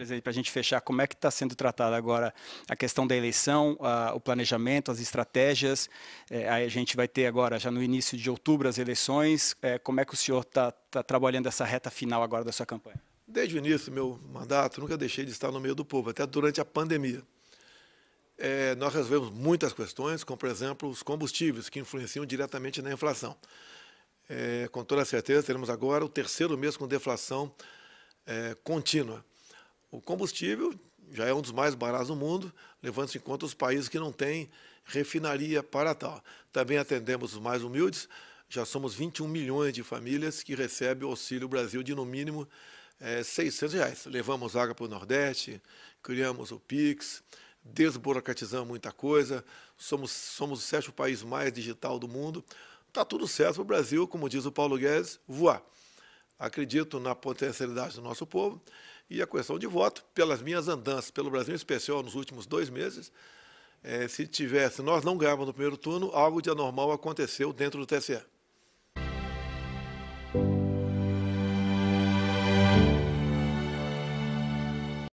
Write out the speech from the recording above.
Presidente, para a gente fechar, como é que está sendo tratada agora a questão da eleição, a, o planejamento, as estratégias? É, a gente vai ter agora, já no início de outubro, as eleições. É, como é que o senhor está tá trabalhando essa reta final agora da sua campanha? Desde o início do meu mandato, nunca deixei de estar no meio do povo, até durante a pandemia. É, nós resolvemos muitas questões, como, por exemplo, os combustíveis, que influenciam diretamente na inflação. É, com toda certeza, teremos agora o terceiro mês com deflação é, contínua. O combustível já é um dos mais baratos do mundo, levando-se em conta os países que não têm refinaria para tal. Também atendemos os mais humildes, já somos 21 milhões de famílias que recebem o Auxílio Brasil de, no mínimo, é, 600 reais. Levamos água para o Nordeste, criamos o PIX, desburocratizamos muita coisa, somos, somos o sétimo país mais digital do mundo. Está tudo certo para o Brasil, como diz o Paulo Guedes, voar acredito na potencialidade do nosso povo e a questão de voto, pelas minhas andanças pelo Brasil, em especial nos últimos dois meses, é, se tivesse, nós não ganhávamos no primeiro turno, algo de anormal aconteceu dentro do TSE.